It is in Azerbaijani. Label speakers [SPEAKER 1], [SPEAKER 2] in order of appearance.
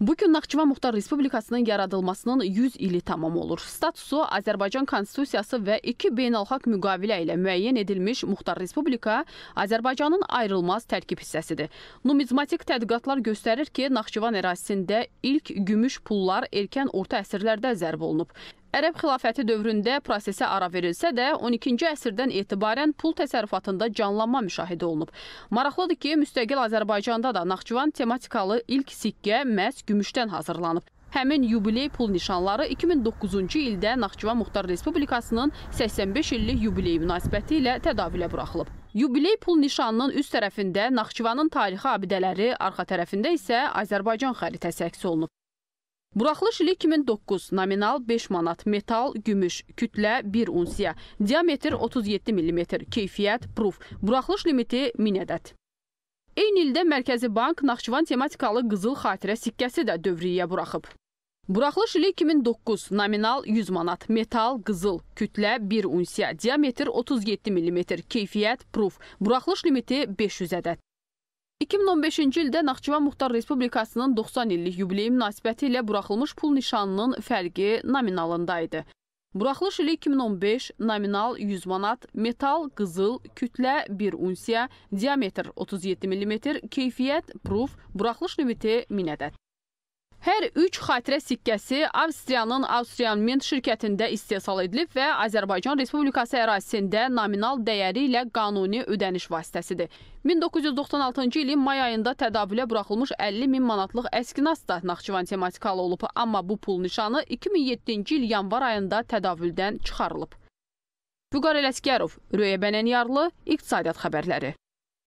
[SPEAKER 1] Bu gün Naxçıvan Muxtar Respublikasının yaradılmasının 100 ili tamam olur. Statusu Azərbaycan Konstitusiyası və iki beynəlxalq müqavilə ilə müəyyən edilmiş Muxtar Respublika Azərbaycanın ayrılmaz tərkib hissəsidir. Numizmatik tədqiqatlar göstərir ki, Naxçıvan ərazisində ilk gümüş pullar erkən orta əsrlərdə zərb olunub. Ərəb xilafəti dövründə prosesə ara verilsə də, 12-ci əsrdən etibarən pul təsərrüfatında canlanma müşahidə olunub. Maraqlıdır ki, müstəqil Azərbaycanda da Naxçıvan tematikalı ilk sikkə məhz gümüşdən hazırlanıb. Həmin yubiley pul nişanları 2009-cu ildə Naxçıvan Muxtar Respublikasının 85 illik yubileyi münasibəti ilə tədavülə buraxılıb. Yubiley pul nişanının üst tərəfində Naxçıvanın tarixi abidələri, arxa tərəfində isə Azərbaycan xəritəsi əks olunub. Buraxılış ili 2009, nominal 5 manat, metal, gümüş, kütlə 1 unsiya, diametr 37 mm, keyfiyyət, proof, buraxılış limiti 1000 ədəd. Eyni ildə Mərkəzi Bank Naxçıvan tematikalı qızıl xatirə sikkəsi də dövriyyə buraxıb. Buraxılış ili 2009, nominal 100 manat, metal, qızıl, kütlə 1 unsiya, diametr 37 mm, keyfiyyət, proof, buraxılış limiti 500 ədəd. 2015-ci ildə Naxçıvan Muxtar Respublikasının 90 illik yubileyi münasibəti ilə buraxılmış pul nişanının fərqi nominalındaydı. Buraxılış ili 2015, nominal 100 manat, metal, qızıl, kütlə 1 unsiya, diametr 37 mm, keyfiyyət, proof, buraxılış limiti 1000 ədəd. Hər üç xatirə sikkəsi Avstriyanın Austrian Mint şirkətində istehsal edilib və Azərbaycan Respublikası ərazisində nominal dəyəri ilə qanuni ödəniş vasitəsidir. 1996-cı ilin may ayında tədavülə buraxılmış 50 min manatlıq əskinas da Naxçıvan tematikalı olub, amma bu pul nişanı 2007-ci il yanvar ayında tədavüldən çıxarılıb. Vüqar Ələskərov, Röyə Bənənyarlı, İqtisadiyyat xəbərləri.